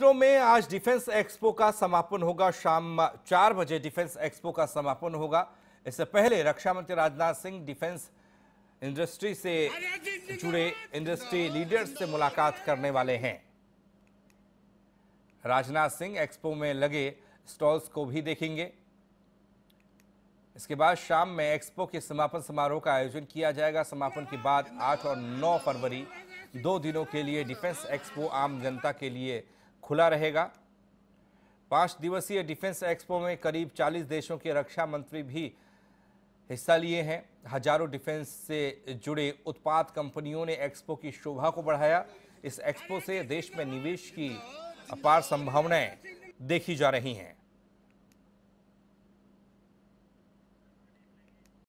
लखनऊ में आज defence expo का समापन होगा शाम चार बजे डिफेंस एक्सपो का समापन होगा इससे पहले रक्षा मंत्री राजनाथ सिंह डिफेंस इंडस्ट्री से जुड़े इंडस्ट्री लीडर्स से मुलाकात करने वाले हैं राजनाथ सिंह एक्सपो में लगे स्टॉल्स को भी देखेंगे इसके बाद शाम में एक्सपो के समापन समारोह का आयोजन किया जाएगा समापन के बाद 8 और 9 फरवरी दो दिनों के लिए डिफेंस एक्सपो आम जनता के लिए खुला रहेगा पाँच दिवसीय डिफेंस एक्सपो में करीब 40 देशों के रक्षा मंत्री भी हिस्सा लिए हैं हजारों डिफेंस से जुड़े उत्पाद कंपनियों ने एक्सपो की शोभा को बढ़ाया इस एक्सपो से देश में निवेश की अपार संभावनाएं देखी जा रही हैं